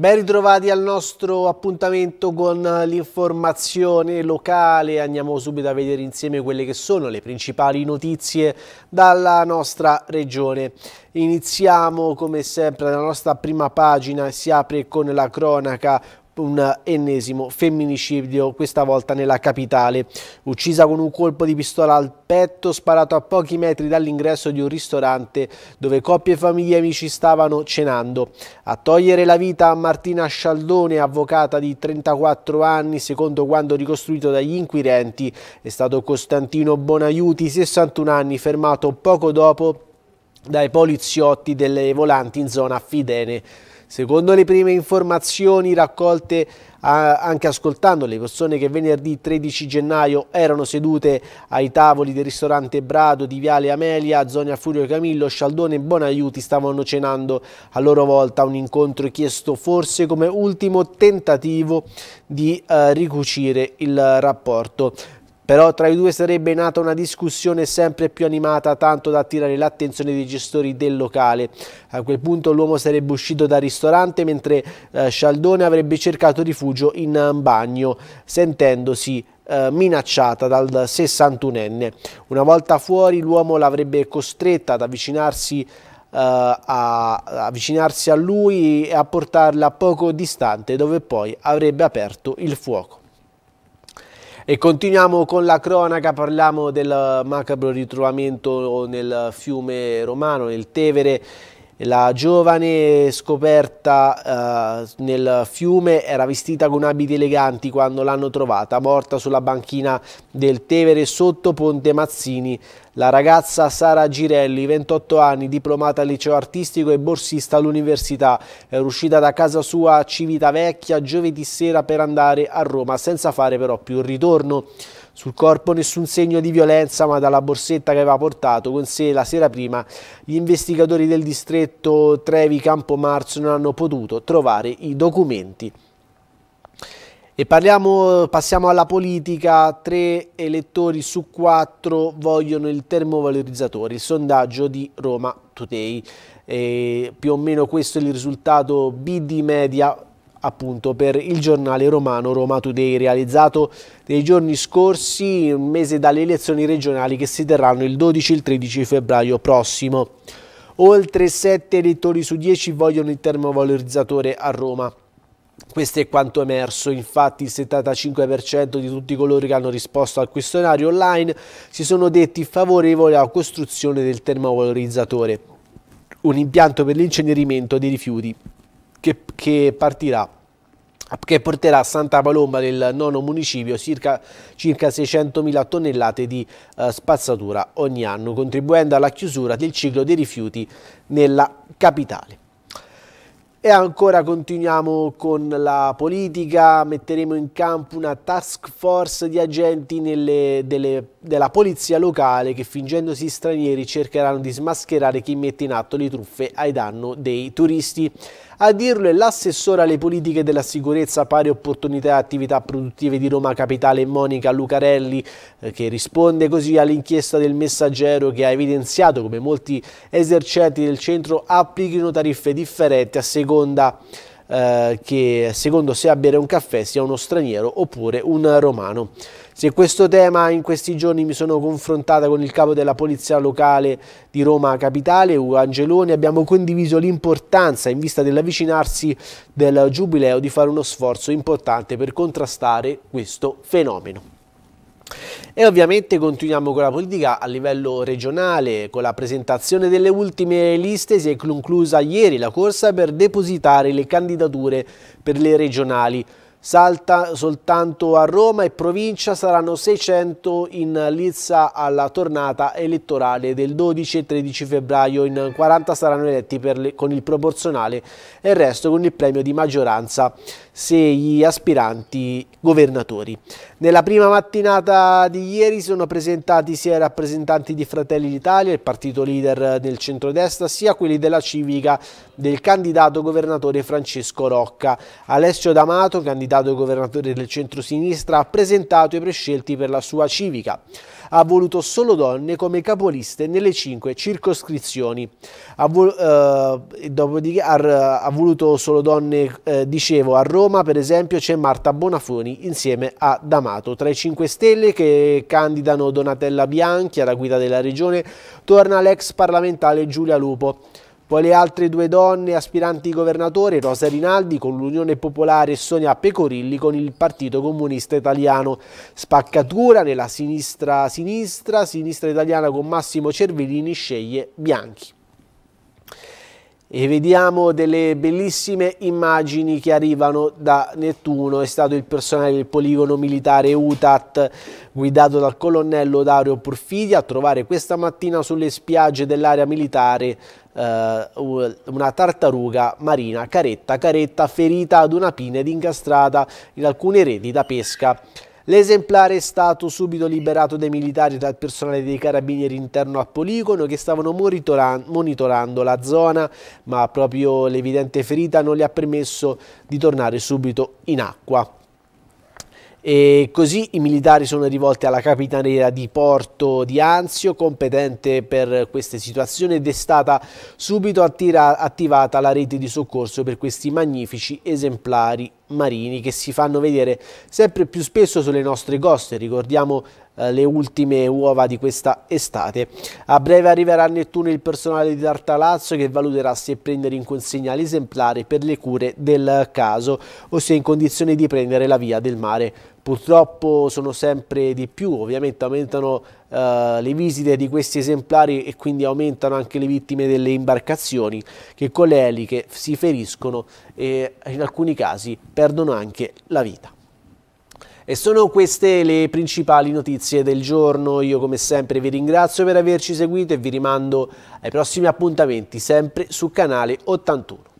Ben ritrovati al nostro appuntamento con l'informazione locale, andiamo subito a vedere insieme quelle che sono le principali notizie dalla nostra regione. Iniziamo come sempre dalla nostra prima pagina, si apre con la cronaca un ennesimo femminicidio, questa volta nella capitale. Uccisa con un colpo di pistola al petto, sparato a pochi metri dall'ingresso di un ristorante dove coppie, famiglie e amici stavano cenando. A togliere la vita a Martina Scialdone, avvocata di 34 anni, secondo quanto ricostruito dagli inquirenti, è stato Costantino Bonaiuti, 61 anni, fermato poco dopo dai poliziotti delle volanti in zona Fidene. Secondo le prime informazioni raccolte anche ascoltando le persone che venerdì 13 gennaio erano sedute ai tavoli del ristorante Brado di Viale Amelia, Zonia Furio Camillo, Scialdone e Bonaiuti stavano cenando a loro volta un incontro chiesto forse come ultimo tentativo di eh, ricucire il rapporto però tra i due sarebbe nata una discussione sempre più animata tanto da attirare l'attenzione dei gestori del locale. A quel punto l'uomo sarebbe uscito dal ristorante mentre eh, Scialdone avrebbe cercato rifugio in eh, bagno sentendosi eh, minacciata dal 61enne. Una volta fuori l'uomo l'avrebbe costretta ad avvicinarsi eh, a avvicinarsi a lui e a portarla poco distante dove poi avrebbe aperto il fuoco. E continuiamo con la cronaca, parliamo del macabro ritrovamento nel fiume romano, nel Tevere, la giovane scoperta eh, nel fiume era vestita con abiti eleganti quando l'hanno trovata, morta sulla banchina del Tevere sotto Ponte Mazzini. La ragazza Sara Girelli, 28 anni, diplomata al liceo artistico e borsista all'università, è uscita da casa sua a Civitavecchia giovedì sera per andare a Roma senza fare però più ritorno. Sul corpo nessun segno di violenza ma dalla borsetta che aveva portato con sé la sera prima gli investigatori del distretto Trevi Campomarzo non hanno potuto trovare i documenti. E parliamo, passiamo alla politica, tre elettori su quattro vogliono il termovalorizzatore, il sondaggio di Roma Today. E più o meno questo è il risultato BD Media appunto per il giornale romano Roma Today realizzato nei giorni scorsi, un mese dalle elezioni regionali che si terranno il 12 e il 13 febbraio prossimo. Oltre 7 elettori su 10 vogliono il termovalorizzatore a Roma. Questo è quanto emerso, infatti il 75% di tutti coloro che hanno risposto al questionario online si sono detti favorevoli alla costruzione del termovalorizzatore, un impianto per l'incenerimento dei rifiuti che, che partirà che porterà a Santa Palomba del nono municipio circa, circa 600.000 tonnellate di eh, spazzatura ogni anno, contribuendo alla chiusura del ciclo dei rifiuti nella capitale. E ancora continuiamo con la politica, metteremo in campo una task force di agenti nelle, delle, della polizia locale che fingendosi stranieri cercheranno di smascherare chi mette in atto le truffe ai danno dei turisti. A dirlo è l'assessore alle politiche della sicurezza, pari opportunità e attività produttive di Roma Capitale Monica Lucarelli, eh, che risponde così all'inchiesta del messaggero che ha evidenziato come molti esercenti del centro applichino tariffe differenti a seconda eh, che secondo se a bere un caffè sia uno straniero oppure un romano. Se questo tema in questi giorni mi sono confrontata con il capo della polizia locale di Roma Capitale, Ugo Angeloni, abbiamo condiviso l'importanza in vista dell'avvicinarsi del Giubileo di fare uno sforzo importante per contrastare questo fenomeno. E ovviamente continuiamo con la politica a livello regionale, con la presentazione delle ultime liste si è conclusa ieri la corsa per depositare le candidature per le regionali. Salta soltanto a Roma e provincia saranno 600 in lizza alla tornata elettorale del 12 e 13 febbraio, in 40 saranno eletti le, con il proporzionale e il resto con il premio di maggioranza se gli aspiranti governatori. Nella prima mattinata di ieri sono presentati sia i rappresentanti di Fratelli d'Italia, il partito leader del centrodestra, sia quelli della civica del candidato governatore Francesco Rocca. Alessio D'Amato, candidato governatore del centro-sinistra, ha presentato i prescelti per la sua civica ha voluto solo donne come capoliste nelle cinque circoscrizioni. Ha, eh, dopodiché ha, ha voluto solo donne, eh, dicevo, a Roma per esempio c'è Marta Bonafoni insieme a D'Amato. Tra i 5 Stelle che candidano Donatella Bianchi alla guida della regione torna l'ex parlamentare Giulia Lupo. Poi le altre due donne aspiranti governatore, Rosa Rinaldi con l'Unione Popolare e Sonia Pecorilli con il Partito Comunista Italiano. Spaccatura nella sinistra-sinistra, sinistra italiana con Massimo Cervellini sceglie Bianchi. E vediamo delle bellissime immagini che arrivano da Nettuno, è stato il personale del poligono militare UTAT guidato dal colonnello Dario Porfidi a trovare questa mattina sulle spiagge dell'area militare eh, una tartaruga marina caretta caretta ferita ad una pinna ed incastrata in alcune reti da pesca. L'esemplare è stato subito liberato dai militari e dal personale dei carabinieri interno al poligono che stavano monitorando la zona, ma proprio l'evidente ferita non gli ha permesso di tornare subito in acqua. E così i militari sono rivolti alla capitaneria di Porto di Anzio, competente per queste situazioni, ed è stata subito attira, attivata la rete di soccorso per questi magnifici esemplari marini che si fanno vedere sempre più spesso sulle nostre coste. Ricordiamo eh, le ultime uova di questa estate. A breve arriverà a Nettuno il personale di Tartalazzo che valuterà se prendere in consegna l'esemplare per le cure del caso o se è in condizione di prendere la via del mare. Purtroppo sono sempre di più, ovviamente aumentano eh, le visite di questi esemplari e quindi aumentano anche le vittime delle imbarcazioni che con le eliche si feriscono e in alcuni casi perdono anche la vita. E sono queste le principali notizie del giorno. Io come sempre vi ringrazio per averci seguito e vi rimando ai prossimi appuntamenti sempre su canale 81.